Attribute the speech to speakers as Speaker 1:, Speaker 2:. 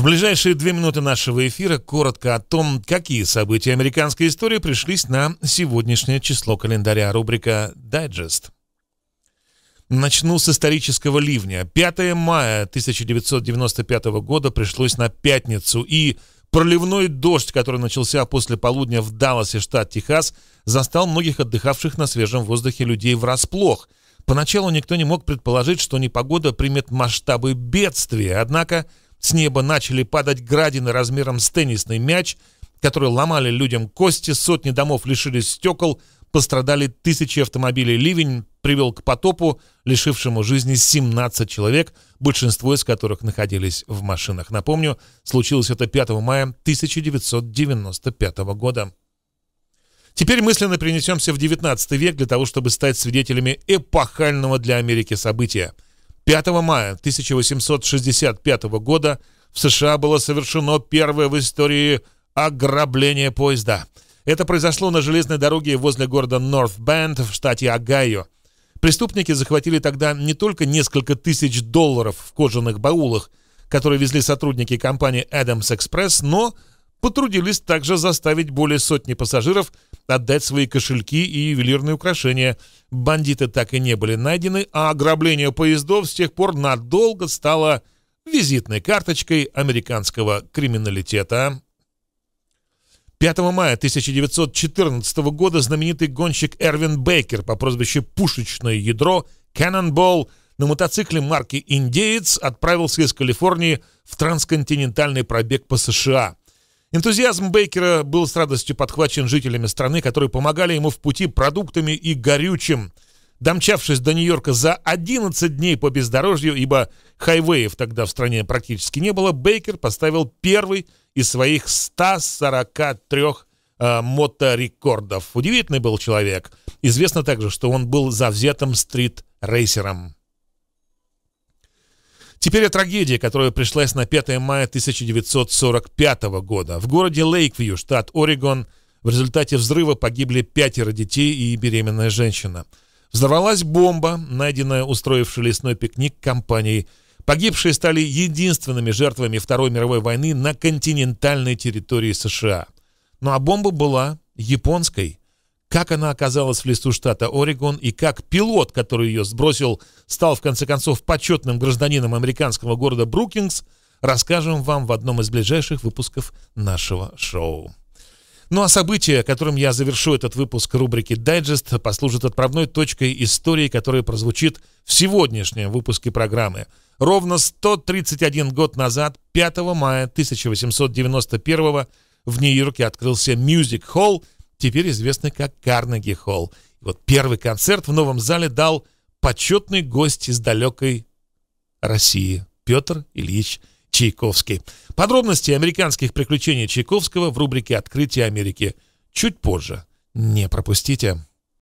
Speaker 1: В ближайшие две минуты нашего эфира коротко о том, какие события американской истории пришлись на сегодняшнее число календаря. Рубрика «Дайджест». Начну с исторического ливня. 5 мая 1995 года пришлось на пятницу, и проливной дождь, который начался после полудня в Далласе, штат Техас, застал многих отдыхавших на свежем воздухе людей врасплох. Поначалу никто не мог предположить, что непогода примет масштабы бедствия, однако с неба начали падать градины размером с теннисный мяч, которые ломали людям кости, сотни домов лишились стекол, пострадали тысячи автомобилей. Ливень привел к потопу, лишившему жизни 17 человек, большинство из которых находились в машинах. Напомню, случилось это 5 мая 1995 года. Теперь мысленно перенесемся в 19 век для того, чтобы стать свидетелями эпохального для Америки события – 5 мая 1865 года в США было совершено первое в истории ограбление поезда. Это произошло на железной дороге возле города Норф-Бенд в штате Огайо. Преступники захватили тогда не только несколько тысяч долларов в кожаных баулах, которые везли сотрудники компании Adams Express, но потрудились также заставить более сотни пассажиров – отдать свои кошельки и ювелирные украшения. Бандиты так и не были найдены, а ограбление поездов с тех пор надолго стало визитной карточкой американского криминалитета. 5 мая 1914 года знаменитый гонщик Эрвин Бейкер по прозвищу «Пушечное ядро» Cannonball на мотоцикле марки «Индеец» отправился из Калифорнии в трансконтинентальный пробег по США – Энтузиазм Бейкера был с радостью подхвачен жителями страны, которые помогали ему в пути продуктами и горючим. Домчавшись до Нью-Йорка за 11 дней по бездорожью, ибо хайвеев тогда в стране практически не было, Бейкер поставил первый из своих 143 э, моторекордов. Удивительный был человек. Известно также, что он был завзятым стрит-рейсером. Теперь о трагедии, которая пришлась на 5 мая 1945 года. В городе Лейквью, штат Орегон, в результате взрыва погибли пятеро детей и беременная женщина. Взорвалась бомба, найденная устроившей лесной пикник компанией. Погибшие стали единственными жертвами Второй мировой войны на континентальной территории США. Ну а бомба была японской как она оказалась в листу штата Орегон и как пилот, который ее сбросил, стал в конце концов почетным гражданином американского города Брукингс, расскажем вам в одном из ближайших выпусков нашего шоу. Ну а событие, которым я завершу этот выпуск рубрики «Дайджест», послужит отправной точкой истории, которая прозвучит в сегодняшнем выпуске программы. Ровно 131 год назад, 5 мая 1891 в Нью-Йорке открылся Мьюзик Холл, теперь известный как Карнеги Холл. Вот первый концерт в новом зале дал почетный гость из далекой России Петр Ильич Чайковский. Подробности американских приключений Чайковского в рубрике «Открытие Америки» чуть позже. Не пропустите.